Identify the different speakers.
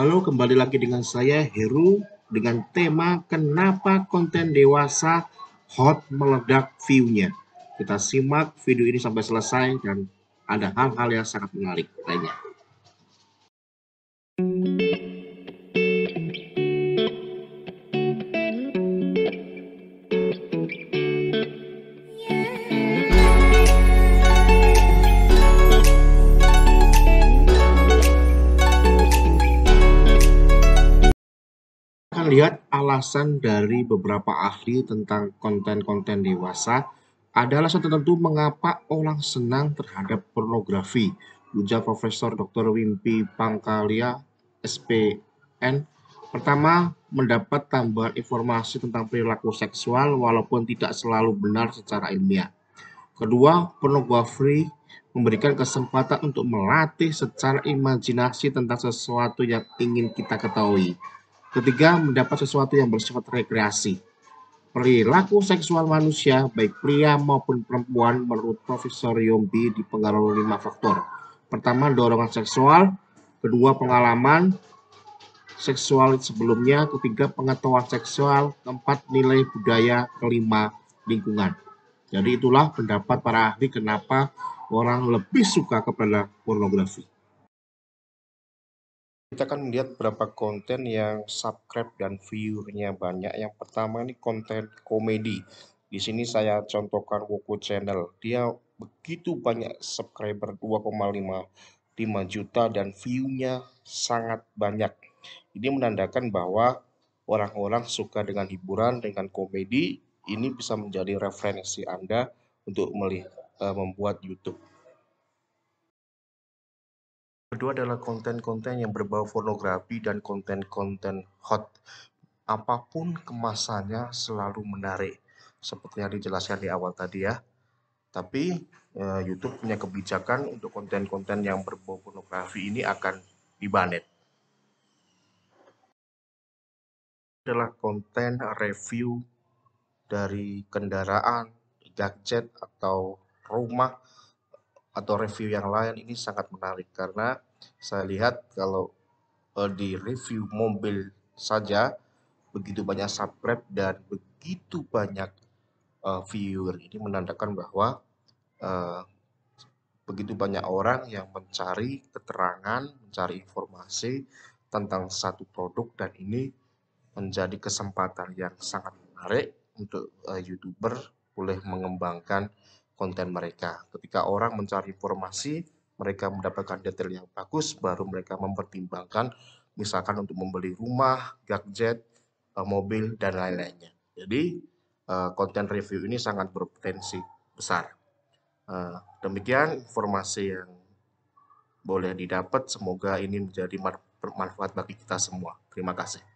Speaker 1: Halo, kembali lagi dengan saya Heru dengan tema kenapa konten dewasa hot meledak view-nya. Kita simak video ini sampai selesai dan ada hal-hal yang sangat menarik lainnya. lihat alasan dari beberapa ahli tentang konten-konten dewasa adalah alasan tertentu mengapa orang senang terhadap pornografi. Ujar Profesor Dr. Wimpi Pangkalia, SPN. Pertama, mendapat tambahan informasi tentang perilaku seksual walaupun tidak selalu benar secara ilmiah. Kedua, pornografi memberikan kesempatan untuk melatih secara imajinasi tentang sesuatu yang ingin kita ketahui. Ketiga, mendapat sesuatu yang bersifat rekreasi. Perilaku seksual manusia, baik pria maupun perempuan, menurut Profesor Yombi dipengaruhi lima faktor. Pertama, dorongan seksual. Kedua, pengalaman seksual sebelumnya. Ketiga, pengetahuan seksual. Keempat, nilai budaya. Kelima, lingkungan. Jadi itulah pendapat para ahli kenapa orang lebih suka kepada pornografi kita akan melihat berapa konten yang subscribe dan viewernya banyak. Yang pertama ini konten komedi. Di sini saya contohkan Woko Channel. Dia begitu banyak subscriber 2,55 juta dan view-nya sangat banyak. Ini menandakan bahwa orang-orang suka dengan hiburan, dengan komedi. Ini bisa menjadi referensi Anda untuk melihat, eh, membuat YouTube kedua adalah konten-konten yang berbau pornografi dan konten-konten hot. Apapun kemasannya selalu menarik. Seperti yang dijelaskan di awal tadi ya. Tapi e, YouTube punya kebijakan untuk konten-konten yang berbau pornografi ini akan dibanet. Adalah konten review dari kendaraan, gadget atau rumah atau review yang lain ini sangat menarik karena saya lihat kalau uh, di review mobil saja begitu banyak subscribe dan begitu banyak uh, viewer ini menandakan bahwa uh, begitu banyak orang yang mencari keterangan, mencari informasi tentang satu produk dan ini menjadi kesempatan yang sangat menarik untuk uh, youtuber boleh mengembangkan konten mereka. Ketika orang mencari informasi, mereka mendapatkan detail yang bagus, baru mereka mempertimbangkan misalkan untuk membeli rumah, gadget, eh, mobil, dan lain-lainnya. Jadi, eh, konten review ini sangat berpotensi besar. Eh, demikian informasi yang boleh didapat, semoga ini menjadi manfaat bagi kita semua. Terima kasih.